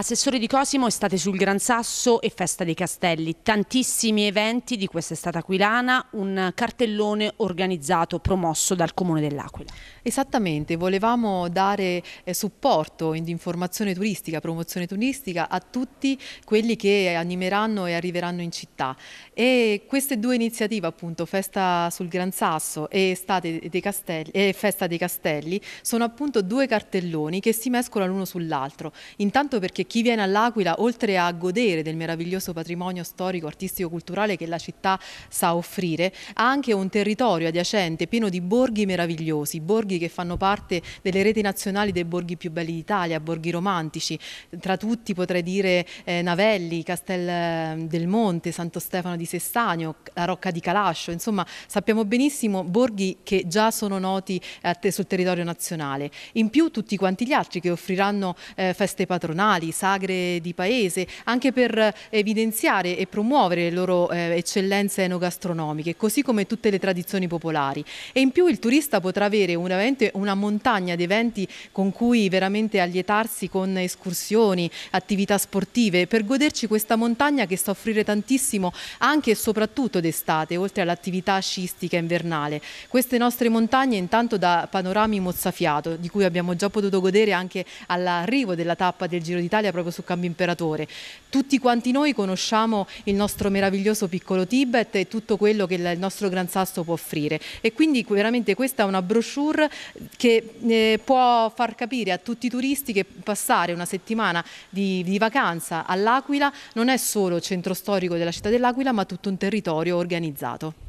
Assessore di Cosimo, estate sul Gran Sasso e Festa dei Castelli. Tantissimi eventi di questa estate aquilana, un cartellone organizzato, promosso dal Comune dell'Aquila. Esattamente, volevamo dare eh, supporto in informazione turistica, promozione turistica a tutti quelli che animeranno e arriveranno in città. E queste due iniziative, appunto, Festa sul Gran Sasso e, dei Castelli, e Festa dei Castelli, sono appunto due cartelloni che si mescolano l'uno sull'altro. Intanto perché chi viene all'Aquila, oltre a godere del meraviglioso patrimonio storico, artistico, culturale che la città sa offrire, ha anche un territorio adiacente pieno di borghi meravigliosi, borghi che fanno parte delle reti nazionali dei borghi più belli d'Italia, borghi romantici, tra tutti potrei dire eh, Navelli, Castel ehm, del Monte, Santo Stefano di Sestagno, la Rocca di Calascio, insomma sappiamo benissimo borghi che già sono noti eh, sul territorio nazionale. In più tutti quanti gli altri che offriranno eh, feste patronali, sagre di paese, anche per eh, evidenziare e promuovere le loro eh, eccellenze enogastronomiche, così come tutte le tradizioni popolari. E in più il turista potrà avere un una montagna di eventi con cui veramente allietarsi con escursioni, attività sportive, per goderci questa montagna che sta a offrire tantissimo anche e soprattutto d'estate, oltre all'attività sciistica invernale. Queste nostre montagne intanto da panorami mozzafiato, di cui abbiamo già potuto godere anche all'arrivo della tappa del Giro d'Italia Italia proprio su Cambio Imperatore. Tutti quanti noi conosciamo il nostro meraviglioso piccolo Tibet e tutto quello che il nostro Gran Sasso può offrire e quindi veramente questa è una brochure che eh, può far capire a tutti i turisti che passare una settimana di, di vacanza all'Aquila non è solo centro storico della città dell'Aquila ma tutto un territorio organizzato.